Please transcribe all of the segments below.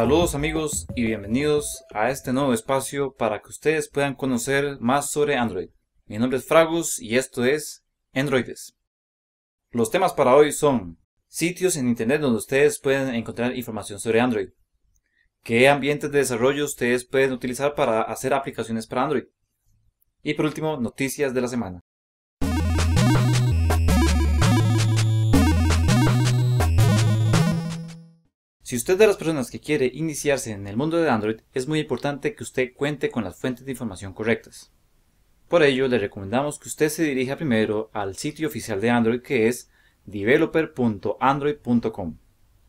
Saludos amigos y bienvenidos a este nuevo espacio para que ustedes puedan conocer más sobre Android. Mi nombre es Fragus y esto es Androides. Los temas para hoy son sitios en internet donde ustedes pueden encontrar información sobre Android. ¿Qué ambientes de desarrollo ustedes pueden utilizar para hacer aplicaciones para Android? Y por último, noticias de la semana. Si usted es de las personas que quiere iniciarse en el mundo de Android, es muy importante que usted cuente con las fuentes de información correctas. Por ello, le recomendamos que usted se dirija primero al sitio oficial de Android que es developer.android.com.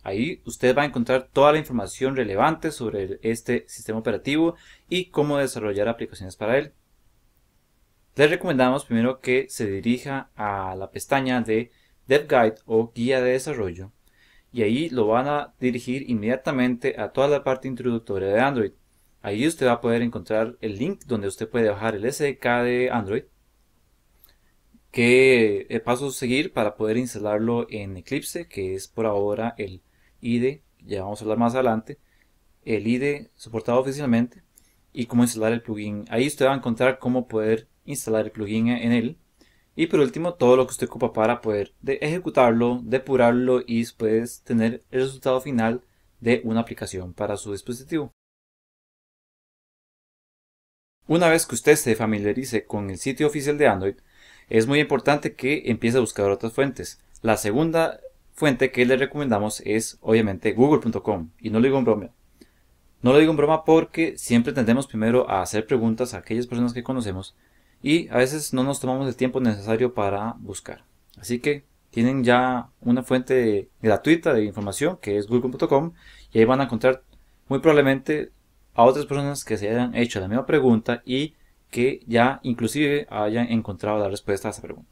Ahí usted va a encontrar toda la información relevante sobre este sistema operativo y cómo desarrollar aplicaciones para él. Le recomendamos primero que se dirija a la pestaña de Dev Guide o Guía de Desarrollo y ahí lo van a dirigir inmediatamente a toda la parte introductoria de Android. Ahí usted va a poder encontrar el link donde usted puede bajar el SDK de Android. ¿Qué eh, pasos seguir para poder instalarlo en Eclipse? Que es por ahora el IDE, ya vamos a hablar más adelante, el IDE soportado oficialmente y cómo instalar el plugin. Ahí usted va a encontrar cómo poder instalar el plugin en él y por último, todo lo que usted ocupa para poder ejecutarlo, depurarlo y después tener el resultado final de una aplicación para su dispositivo. Una vez que usted se familiarice con el sitio oficial de Android, es muy importante que empiece a buscar otras fuentes. La segunda fuente que le recomendamos es obviamente google.com y no lo digo en broma. No lo digo en broma porque siempre tendemos primero a hacer preguntas a aquellas personas que conocemos y a veces no nos tomamos el tiempo necesario para buscar. Así que tienen ya una fuente gratuita de información que es google.com y ahí van a encontrar muy probablemente a otras personas que se hayan hecho la misma pregunta y que ya inclusive hayan encontrado la respuesta a esa pregunta.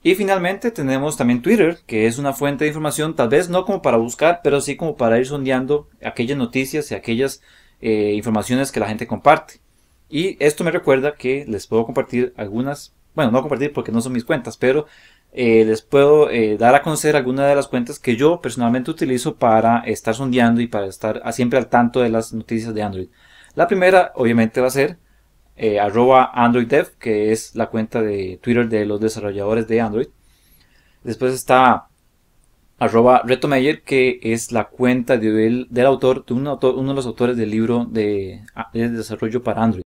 Y finalmente tenemos también Twitter, que es una fuente de información, tal vez no como para buscar, pero sí como para ir sondeando aquellas noticias y aquellas eh, informaciones que la gente comparte. Y esto me recuerda que les puedo compartir algunas, bueno, no compartir porque no son mis cuentas, pero eh, les puedo eh, dar a conocer algunas de las cuentas que yo personalmente utilizo para estar sondeando y para estar siempre al tanto de las noticias de Android. La primera obviamente va a ser eh, arroba AndroidDev, que es la cuenta de Twitter de los desarrolladores de Android. Después está arroba Retomeyer, que es la cuenta de del autor, de, uno de los autores del libro de ah, desarrollo para Android.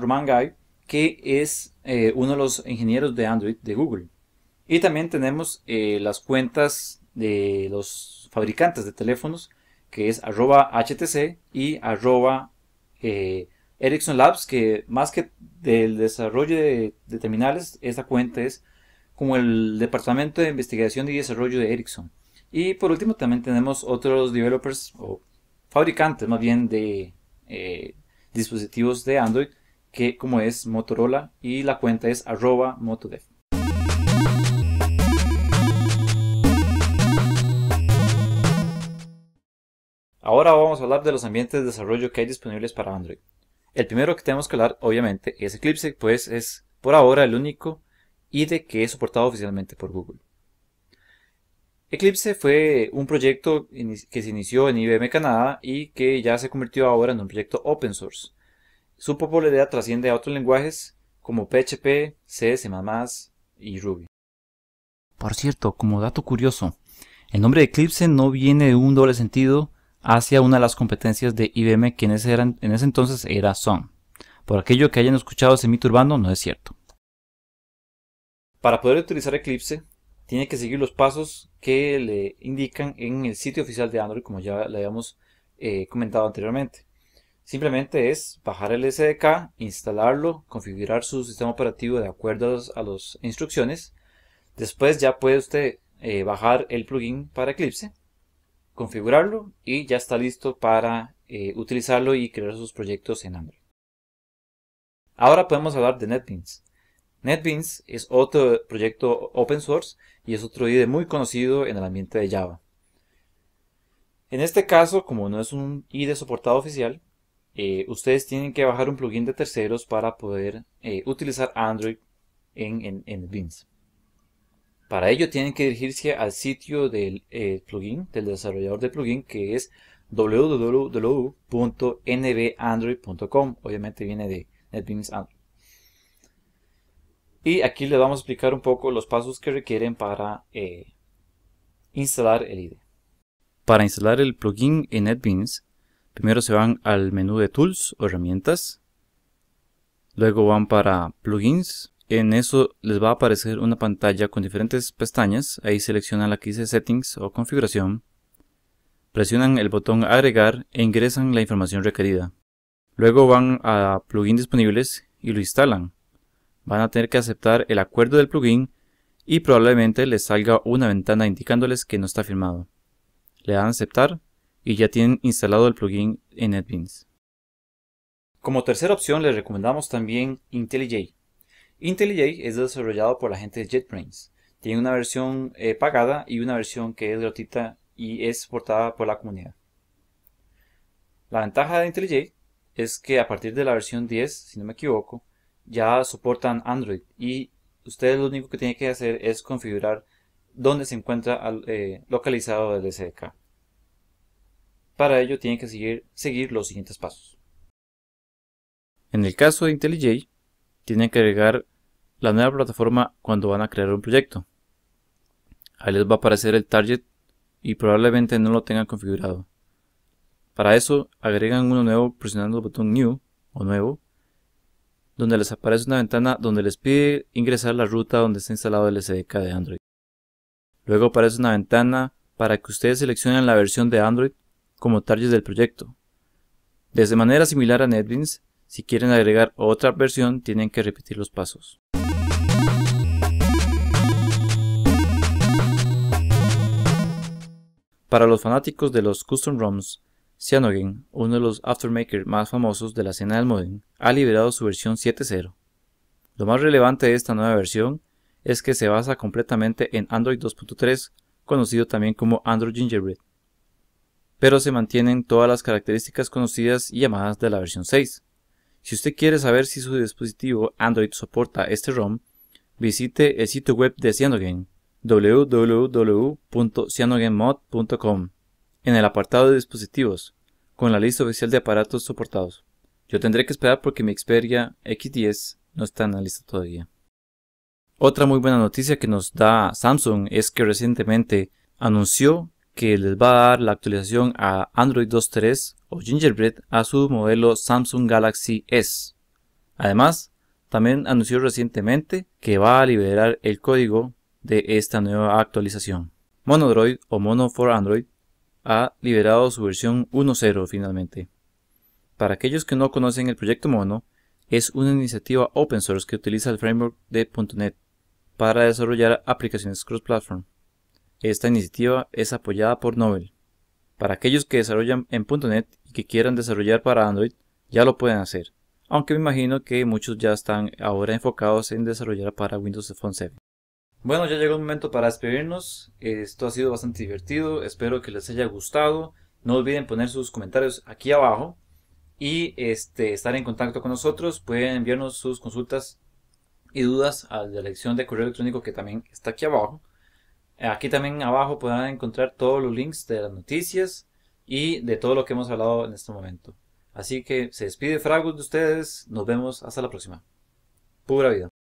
Roman Guy, que es eh, uno de los ingenieros de Android de Google. Y también tenemos eh, las cuentas de los fabricantes de teléfonos, que es HTC y arroba eh, Ericsson Labs, que más que del desarrollo de, terminales, esta cuenta es como el departamento de investigación y desarrollo de Ericsson. Y por último también tenemos otros developers o fabricantes más bien de dispositivos de Android que como es Motorola y la cuenta es arroba motodev. Ahora vamos a hablar de los ambientes de desarrollo que hay disponibles para Android. El primero que tenemos que hablar, obviamente, es Eclipse, pues es por ahora el único IDE que es soportado oficialmente por Google. Eclipse fue un proyecto que se inició en IBM Canadá y que ya se convirtió ahora en un proyecto open source. Su popularidad trasciende a otros lenguajes como PHP, C++ y Ruby. Por cierto, como dato curioso, el nombre de Eclipse no viene de un doble sentido hacia una de las competencias de IBM que en ese, entonces era Sun. Por aquello que hayan escuchado ese mito urbano, no es cierto. Para poder utilizar Eclipse, tiene que seguir los pasos que le indican en el sitio oficial de Android, como ya le habíamos eh, comentado anteriormente. Simplemente es bajar el SDK, instalarlo, configurar su sistema operativo de acuerdo a las instrucciones. Después ya puede usted eh, bajar el plugin para Eclipse, configurarlo y ya está listo para eh, utilizarlo y crear sus proyectos en Android. Ahora podemos hablar de NetBeans. NetBeans es otro proyecto open source y es otro IDE muy conocido en el ambiente de Java. En este caso, como no es un IDE soportado oficial, eh, ustedes tienen que bajar un plugin de terceros para poder eh, utilizar Android en, en, Para ello tienen que dirigirse al sitio del eh, plugin, del desarrollador del plugin, que es www.nbandroid.com. Obviamente viene de NetBeans Android. Y aquí les vamos a explicar un poco los pasos que requieren para instalar el IDE. Para instalar el plugin en NetBeans, Primero se van al menú de Tools o herramientas. Luego van para Plugins. En eso les va a aparecer una pantalla con diferentes pestañas. Ahí seleccionan la que dice Settings o Configuración. Presionan el botón Agregar e ingresan la información requerida. Luego van a Plugin disponibles y lo instalan. Van a tener que aceptar el acuerdo del plugin y probablemente les salga una ventana indicándoles que no está firmado. Le dan a aceptar y ya tienen instalado el plugin en NetBeans. Como tercera opción les recomendamos también IntelliJ. IntelliJ es desarrollado por la gente de JetBrains. Tiene una versión eh, pagada y una versión que es gratuita y es soportada por la comunidad. La ventaja de IntelliJ es que a partir de la versión 10, si no me equivoco, ya soportan Android y ustedes lo único que tienen que hacer es configurar dónde se encuentra eh, localizado el SDK. Para ello tienen que seguir, los siguientes pasos. En el caso de IntelliJ, tienen que agregar la nueva plataforma cuando van a crear un proyecto. Ahí les va a aparecer el target y probablemente no lo tengan configurado. Para eso agregan uno nuevo presionando el botón New o Nuevo, donde les aparece una ventana donde les pide ingresar la ruta donde está instalado el SDK de Android. Luego aparece una ventana para que ustedes seleccionen la versión de Android como targets del proyecto. Desde manera similar a NetBeans, si quieren agregar otra versión tienen que repetir los pasos. Para los fanáticos de los custom ROMs, Cyanogen, uno de los aftermaker más famosos de la escena del modem, ha liberado su versión 7.0. Lo más relevante de esta nueva versión es que se basa completamente en Android 2.3, conocido también como Android Gingerbread pero se mantienen todas las características conocidas y llamadas de la versión 6. Si usted quiere saber si su dispositivo Android soporta este ROM, visite el sitio web de Cyanogen www.cyanogenmod.com en el apartado de dispositivos con la lista oficial de aparatos soportados. Yo tendré que esperar porque mi Xperia X10 no está en la lista todavía. Otra muy buena noticia que nos da Samsung es que recientemente anunció que les va a dar la actualización a Android 2.3 o Gingerbread a su modelo Samsung Galaxy S. Además, también anunció recientemente que va a liberar el código de esta nueva actualización. Monodroid o Mono for Android ha liberado su versión 1.0 finalmente. Para aquellos que no conocen el proyecto Mono, es una iniciativa open source que utiliza el framework de .NET para desarrollar aplicaciones cross-platform. Esta iniciativa es apoyada por Nobel. Para aquellos que desarrollan en .NET y que quieran desarrollar para Android, ya lo pueden hacer, aunque me imagino que muchos ya están ahora enfocados en desarrollar para Windows Phone 7. Bueno, ya llegó el momento para despedirnos. Esto ha sido bastante divertido. Espero que les haya gustado. No olviden poner sus comentarios aquí abajo y este, estar en contacto con nosotros. Pueden enviarnos sus consultas y dudas a la dirección de correo electrónico que también está aquí abajo. Aquí también abajo podrán encontrar todos los links de las noticias y de todo lo que hemos hablado en este momento. Así que se despide Fragus de ustedes, nos vemos hasta la próxima. Pura vida.